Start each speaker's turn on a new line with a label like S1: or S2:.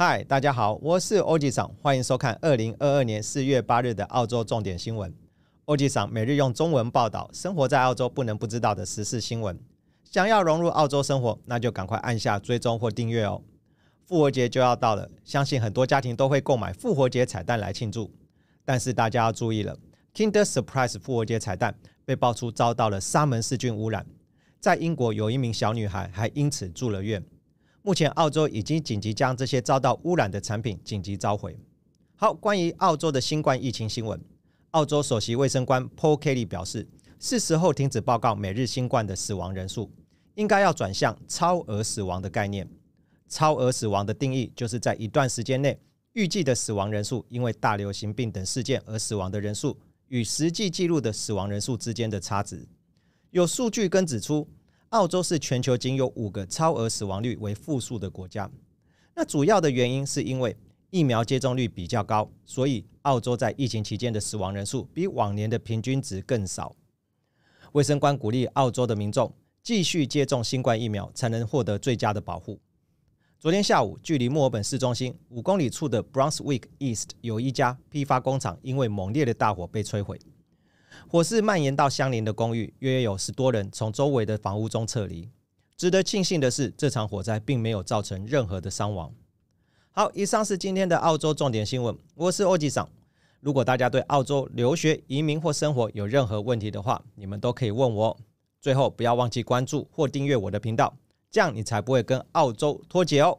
S1: 嗨，大家好，我是欧吉桑，欢迎收看二零二二年四月八日的澳洲重点新闻。欧吉桑每日用中文报道生活在澳洲不能不知道的时事新闻。想要融入澳洲生活，那就赶快按下追踪或订阅哦。复活节就要到了，相信很多家庭都会购买复活节彩蛋来庆祝。但是大家要注意了，Kindle Surprise 复活节彩蛋被爆出遭到了沙门氏菌污染，在英国有一名小女孩还因此住了院。目前，澳洲已经紧急将这些遭到污染的产品紧急召回。好，关于澳洲的新冠疫情新闻，澳洲首席卫生官 Paul Kelly 表示，是时候停止报告每日新冠的死亡人数，应该要转向超额死亡的概念。超额死亡的定义就是在一段时间内预计的死亡人数，因为大流行病等事件而死亡的人数与实际记录的死亡人数之间的差值。有数据跟指出。澳洲是全球仅有五个超额死亡率为负数的国家。那主要的原因是因为疫苗接种率比较高，所以澳洲在疫情期间的死亡人数比往年的平均值更少。卫生官鼓励澳洲的民众继续接种新冠疫苗，才能获得最佳的保护。昨天下午，距离墨尔本市中心五公里处的 Brunswick East 有一家批发工厂，因为猛烈的大火被摧毁。火势蔓延到相邻的公寓，约有十多人从周围的房屋中撤离。值得庆幸的是，这场火灾并没有造成任何的伤亡。好，以上是今天的澳洲重点新闻，我是欧吉桑。如果大家对澳洲留学、移民或生活有任何问题的话，你们都可以问我。最后，不要忘记关注或订阅我的频道，这样你才不会跟澳洲脱节哦。